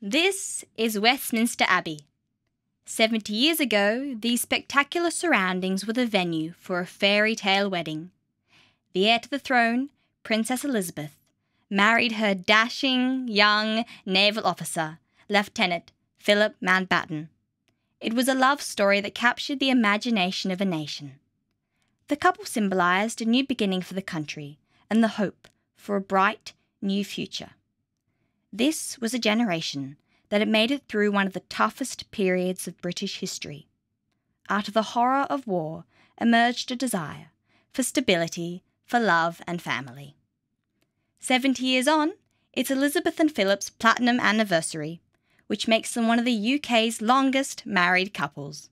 This is Westminster Abbey. Seventy years ago, these spectacular surroundings were the venue for a fairy tale wedding. The heir to the throne, Princess Elizabeth, married her dashing young naval officer, Lieutenant Philip Mountbatten. It was a love story that captured the imagination of a nation. The couple symbolised a new beginning for the country and the hope for a bright new future. This was a generation that had made it through one of the toughest periods of British history. Out of the horror of war emerged a desire for stability, for love and family. 70 years on, it's Elizabeth and Philip's platinum anniversary, which makes them one of the UK's longest married couples.